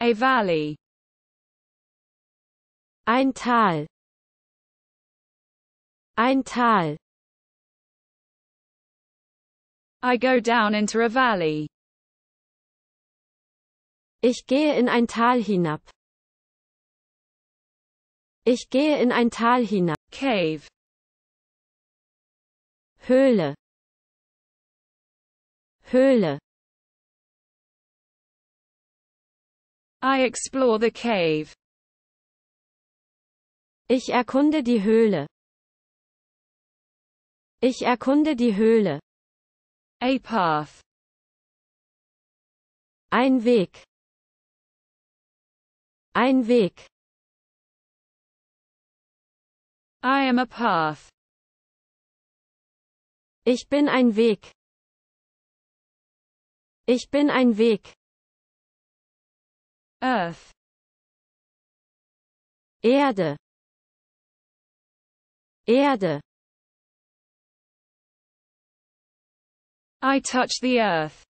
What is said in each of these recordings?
A valley. Ein Tal. Ein Tal. I go down into a valley. Ich gehe in ein Tal hinab. Ich gehe in ein Tal hinab. Cave. Höhle. Höhle. I explore the cave. Ich erkunde die Höhle. Ich erkunde die Höhle. A path. Ein Weg. Ein Weg. I am a path. Ich bin ein Weg. Ich bin ein Weg. Earth Erde Erde I touch the earth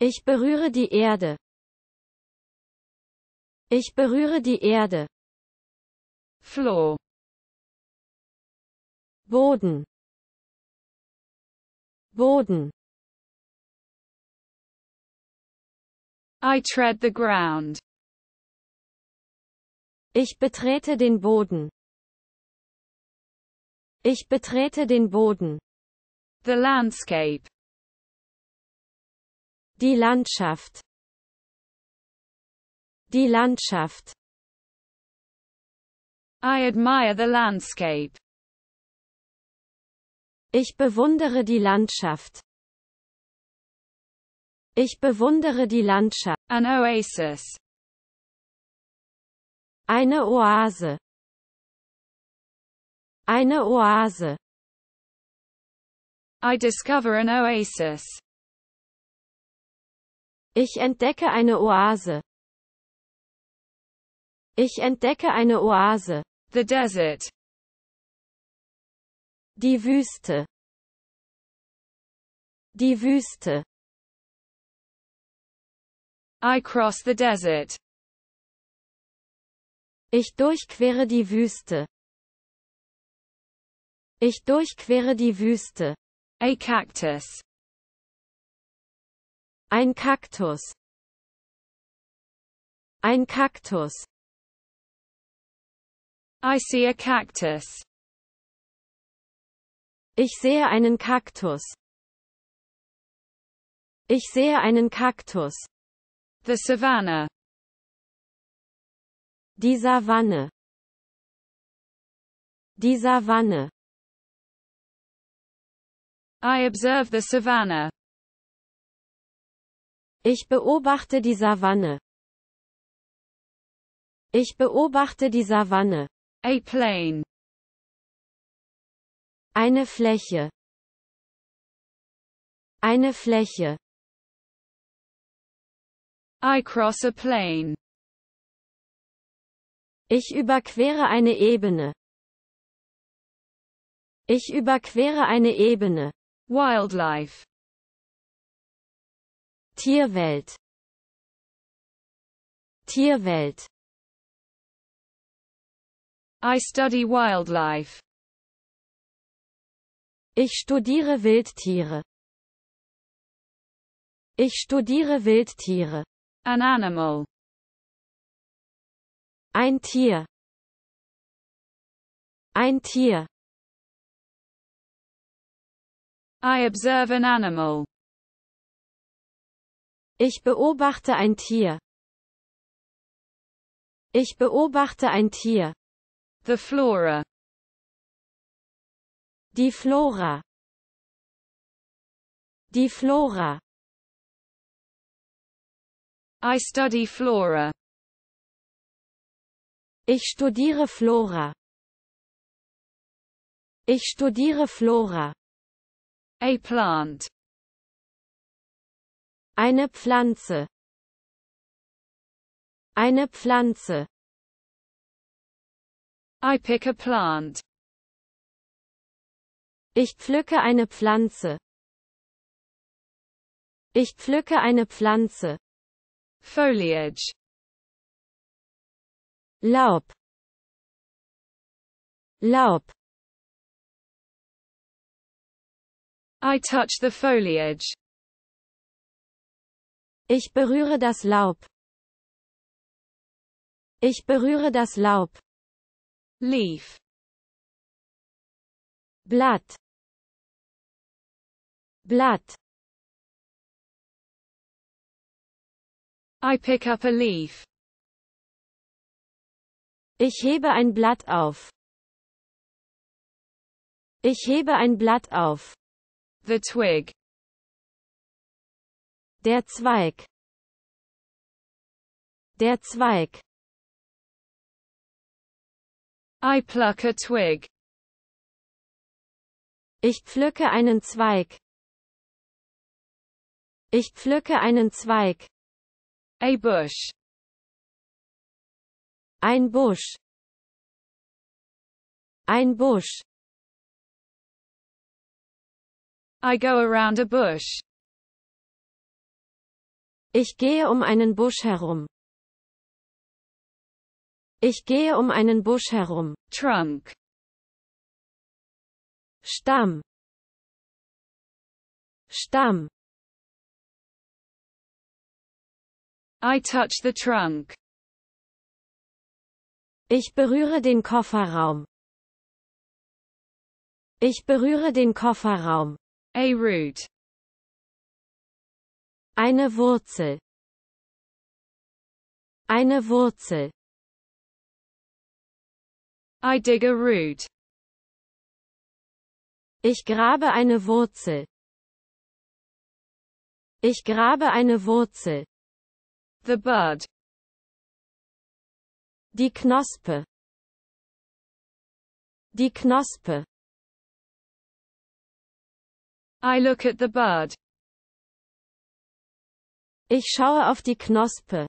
Ich berühre die Erde Ich berühre die Erde Floor Boden Boden I tread the ground. Ich betrete den Boden. Ich betrete den Boden. The landscape. Die Landschaft. Die Landschaft. I admire the landscape. Ich bewundere die Landschaft. Ich bewundere die Landschaft. An oasis. Eine Oase. Eine Oase. I discover an oasis. Ich entdecke eine Oase. Ich entdecke eine Oase. The desert. Die Wüste. Die Wüste. I cross the desert. Ich durchquere die Wüste. Ich durchquere die Wüste. A cactus. Ein Kaktus. Ein Kaktus. I see a cactus. Ich sehe einen Kaktus. Ich sehe einen Kaktus. The Savanne. Die Savanne. Die Savanne. I observe the Savanne. Ich beobachte die Savanne. Ich beobachte die Savanne. A plain. Eine Fläche. Eine Fläche. I cross a plain. Ich überquere eine Ebene. Ich überquere eine Ebene. Wildlife. Tierwelt. Tierwelt. I study wildlife. Ich studiere Wildtiere. Ich studiere Wildtiere. An animal. Ein Tier. Ein Tier. I observe an animal. Ich beobachte ein Tier. Ich beobachte ein Tier. The flora. Die Flora. Die Flora. I study flora. Ich studiere Flora. Ich studiere Flora. A plant. Eine Pflanze. Eine Pflanze. I pick a plant. Ich pflücke eine Pflanze. Ich pflücke eine Pflanze. Foliage Laub Laub I touch the foliage. Ich berühre das Laub. Ich berühre das Laub. Leaf. Blatt. Blatt. I pick up a leaf. Ich hebe ein Blatt auf. Ich hebe ein Blatt auf. The twig. Der Zweig. Der Zweig. I pluck a twig. Ich pflücke einen Zweig. Ich pflücke einen Zweig. A bush. Ein Busch. Ein Busch. I go around a bush. Ich gehe um einen Busch herum. Ich gehe um einen Busch herum. Trunk. Stamm. Stamm. I touch the trunk. Ich berühre den Kofferraum. Ich berühre den Kofferraum. A root. Eine Wurzel. Eine Wurzel. I dig a root. Ich grabe eine Wurzel. Ich grabe eine Wurzel. The bud. Die Knospe. Die Knospe. I look at the bud. Ich schaue auf die Knospe.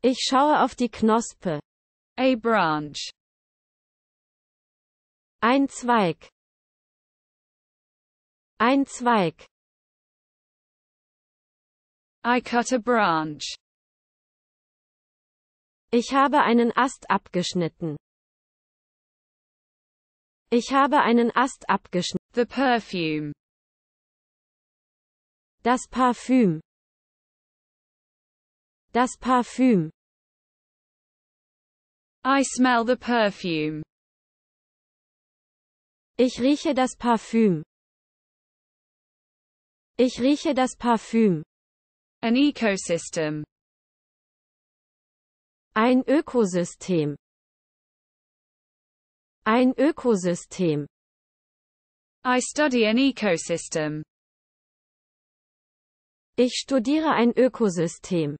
Ich schaue auf die Knospe. A branch. Ein Zweig. Ein Zweig. I cut a branch. Ich habe einen Ast abgeschnitten. Ich habe einen Ast abgeschnitten. The perfume. Das Parfüm. Das Parfüm. I smell the perfume. Ich rieche das Parfüm. Ich rieche das Parfüm. An ecosystem. Ein Ökosystem. Ein Ökosystem. I study an ecosystem. Ich studiere ein Ökosystem.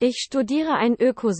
Ich studiere ein Ökosystem.